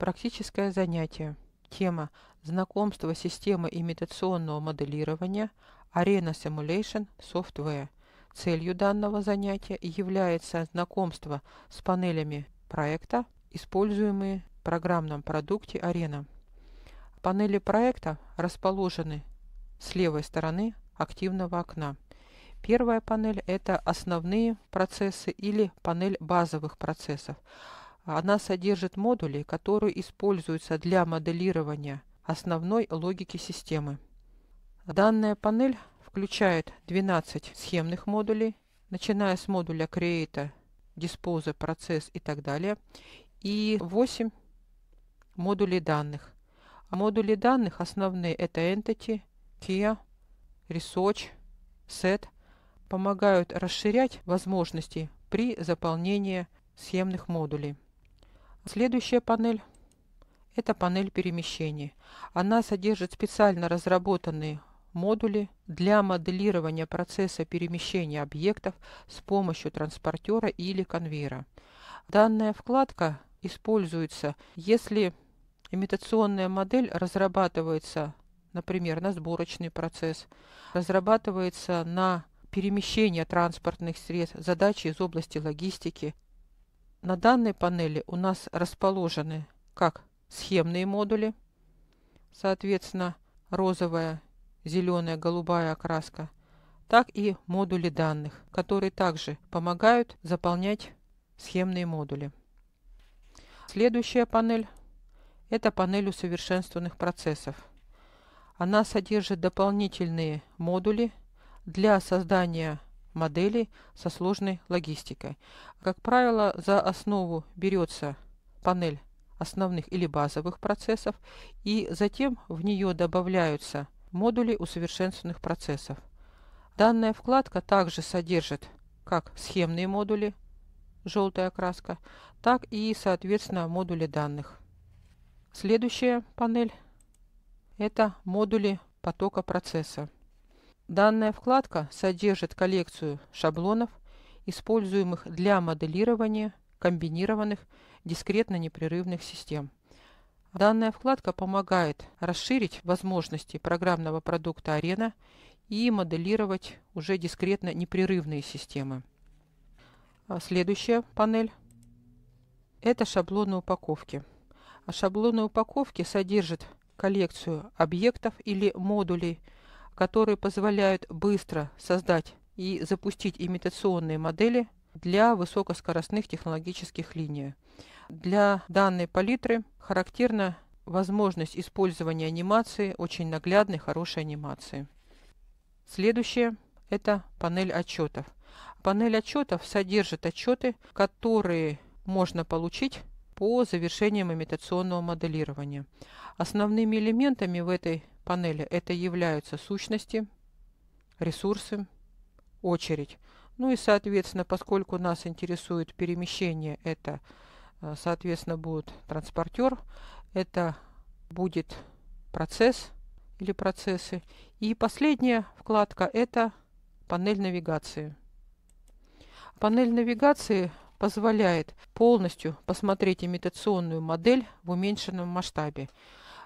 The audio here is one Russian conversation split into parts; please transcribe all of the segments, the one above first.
Практическое занятие. Тема «Знакомство системы имитационного моделирования Arena Simulation Software». Целью данного занятия является знакомство с панелями проекта, используемые в программном продукте Arena. Панели проекта расположены с левой стороны активного окна. Первая панель – это основные процессы или панель базовых процессов – она содержит модули, которые используются для моделирования основной логики системы. Данная панель включает 12 схемных модулей, начиная с модуля Create, Dispose, Process и так далее, и 8 модулей данных. А модули данных основные это Entity, Key, Research, Set, помогают расширять возможности при заполнении схемных модулей. Следующая панель – это панель перемещений. Она содержит специально разработанные модули для моделирования процесса перемещения объектов с помощью транспортера или конвейера. Данная вкладка используется, если имитационная модель разрабатывается, например, на сборочный процесс, разрабатывается на перемещение транспортных средств, задачи из области логистики, на данной панели у нас расположены как схемные модули, соответственно, розовая, зеленая, голубая окраска, так и модули данных, которые также помогают заполнять схемные модули. Следующая панель – это панель усовершенствованных процессов. Она содержит дополнительные модули для создания моделей со сложной логистикой. Как правило, за основу берется панель основных или базовых процессов, и затем в нее добавляются модули усовершенствованных процессов. Данная вкладка также содержит как схемные модули, желтая окраска, так и, соответственно, модули данных. Следующая панель – это модули потока процесса. Данная вкладка содержит коллекцию шаблонов, используемых для моделирования комбинированных дискретно-непрерывных систем. Данная вкладка помогает расширить возможности программного продукта «Арена» и моделировать уже дискретно-непрерывные системы. А следующая панель – это шаблоны упаковки. Шаблоны упаковки содержат коллекцию объектов или модулей – которые позволяют быстро создать и запустить имитационные модели для высокоскоростных технологических линий. Для данной палитры характерна возможность использования анимации, очень наглядной, хорошей анимации. Следующее – это панель отчетов. Панель отчетов содержит отчеты, которые можно получить по завершениям имитационного моделирования. Основными элементами в этой панели это являются сущности, ресурсы, очередь. Ну и, соответственно, поскольку нас интересует перемещение, это, э, соответственно, будет транспортер, это будет процесс или процессы. И последняя вкладка – это панель навигации. Панель навигации позволяет полностью посмотреть имитационную модель в уменьшенном масштабе.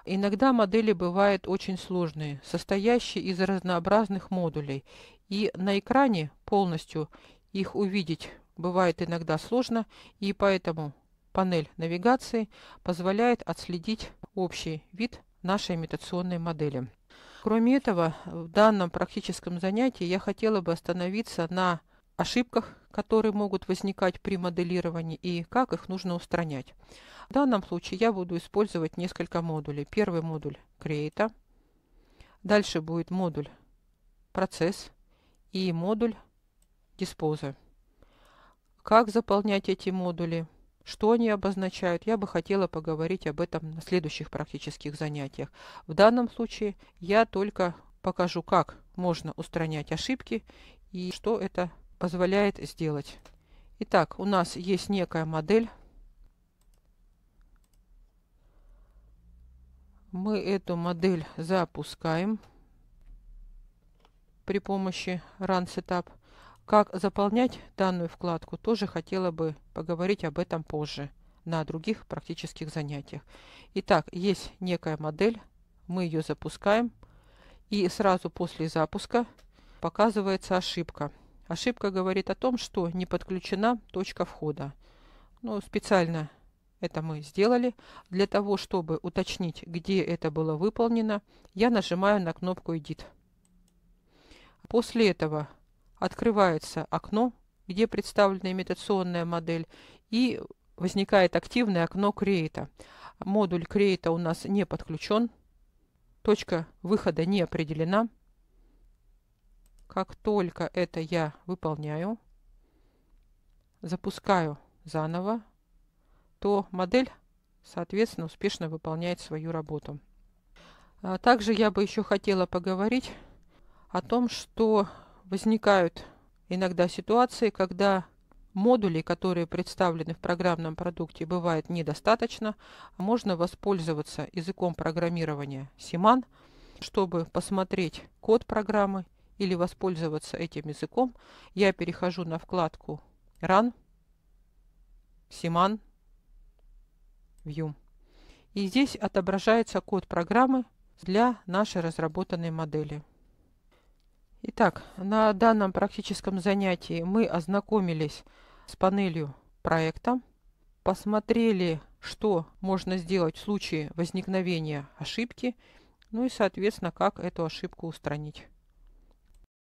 Иногда модели бывают очень сложные, состоящие из разнообразных модулей, и на экране полностью их увидеть бывает иногда сложно, и поэтому панель навигации позволяет отследить общий вид нашей имитационной модели. Кроме этого, в данном практическом занятии я хотела бы остановиться на ошибках, которые могут возникать при моделировании и как их нужно устранять. В данном случае я буду использовать несколько модулей. Первый модуль Create, дальше будет модуль Процесс и модуль Dispose. Как заполнять эти модули, что они обозначают, я бы хотела поговорить об этом на следующих практических занятиях. В данном случае я только покажу, как можно устранять ошибки и что это позволяет сделать. Итак, у нас есть некая модель. Мы эту модель запускаем при помощи Run Setup. Как заполнять данную вкладку, тоже хотела бы поговорить об этом позже на других практических занятиях. Итак, есть некая модель, мы ее запускаем, и сразу после запуска показывается ошибка – Ошибка говорит о том, что не подключена точка входа. Но ну, специально это мы сделали. Для того, чтобы уточнить, где это было выполнено, я нажимаю на кнопку «Edit». После этого открывается окно, где представлена имитационная модель, и возникает активное окно Create. Модуль Create у нас не подключен, точка выхода не определена. Как только это я выполняю, запускаю заново, то модель, соответственно, успешно выполняет свою работу. А также я бы еще хотела поговорить о том, что возникают иногда ситуации, когда модулей, которые представлены в программном продукте, бывает недостаточно. А можно воспользоваться языком программирования Siman, чтобы посмотреть код программы или воспользоваться этим языком, я перехожу на вкладку Run, Siman, View. И здесь отображается код программы для нашей разработанной модели. Итак, на данном практическом занятии мы ознакомились с панелью проекта, посмотрели, что можно сделать в случае возникновения ошибки, ну и, соответственно, как эту ошибку устранить.